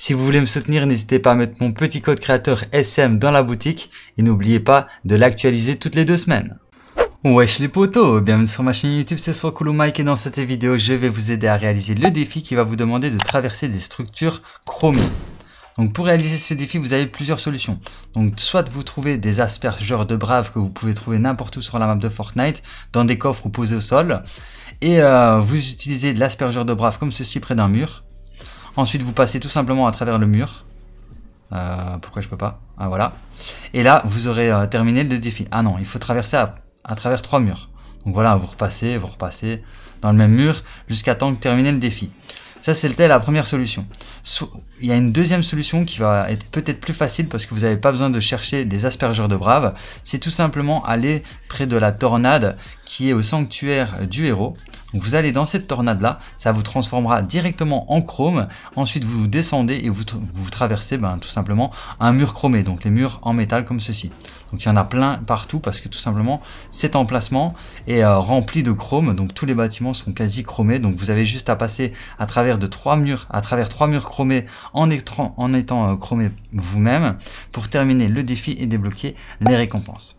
Si vous voulez me soutenir, n'hésitez pas à mettre mon petit code créateur SM dans la boutique et n'oubliez pas de l'actualiser toutes les deux semaines. Wesh les potos, bienvenue sur ma chaîne YouTube, c'est Sora Mike et dans cette vidéo je vais vous aider à réaliser le défi qui va vous demander de traverser des structures chromées. Donc pour réaliser ce défi vous avez plusieurs solutions. Donc soit vous trouvez des aspergeurs de braves que vous pouvez trouver n'importe où sur la map de Fortnite, dans des coffres ou posés au sol, et euh, vous utilisez de l'aspergeur de braves comme ceci près d'un mur, Ensuite, vous passez tout simplement à travers le mur. Euh, pourquoi je peux pas Ah voilà. Et là, vous aurez euh, terminé le défi. Ah non, il faut traverser à, travers trois murs. Donc voilà, vous repassez, vous repassez dans le même mur jusqu'à temps que terminer le défi. Ça, c'était la première solution. il y a une deuxième solution qui va être peut-être plus facile parce que vous n'avez pas besoin de chercher des aspergeurs de Brave. C'est tout simplement aller près de la tornade qui est au sanctuaire du héros vous allez dans cette tornade là, ça vous transformera directement en chrome. Ensuite vous descendez et vous, traversez ben, tout simplement un mur chromé, donc les murs en métal comme ceci. Donc il y en a plein partout parce que tout simplement cet emplacement est euh, rempli de chrome, donc tous les bâtiments sont quasi chromés. Donc vous avez juste à passer à travers de trois murs, à travers trois murs chromés en étant, euh, chromé vous-même pour terminer le défi et débloquer les récompenses.